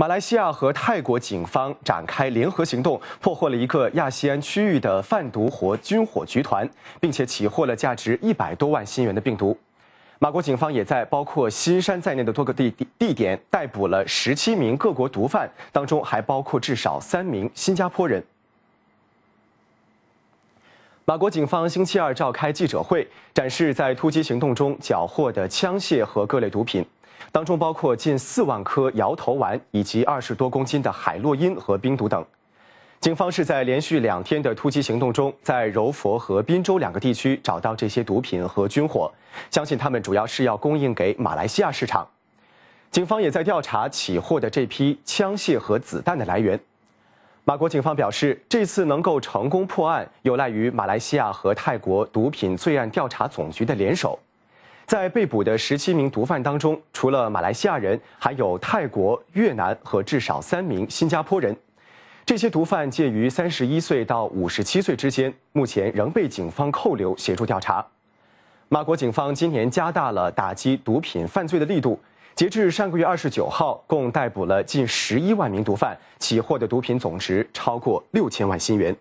马来西亚和泰国警方展开联合行动，破获了一个亚细安区域的贩毒和军火集团，并且起获了价值一百多万新元的病毒。马国警方也在包括新山在内的多个地地地点逮捕了十七名各国毒贩，当中还包括至少三名新加坡人。马国警方星期二召开记者会，展示在突击行动中缴获的枪械和各类毒品。当中包括近四万颗摇头丸，以及二十多公斤的海洛因和冰毒等。警方是在连续两天的突击行动中，在柔佛和滨州两个地区找到这些毒品和军火。相信他们主要是要供应给马来西亚市场。警方也在调查起获的这批枪械和子弹的来源。马国警方表示，这次能够成功破案，有赖于马来西亚和泰国毒品罪案调查总局的联手。在被捕的十七名毒贩当中，除了马来西亚人，还有泰国、越南和至少三名新加坡人。这些毒贩介于三十一岁到五十七岁之间，目前仍被警方扣留协助调查。马国警方今年加大了打击毒品犯罪的力度，截至上个月二十九号，共逮捕了近十一万名毒贩，起获的毒品总值超过六千万新元。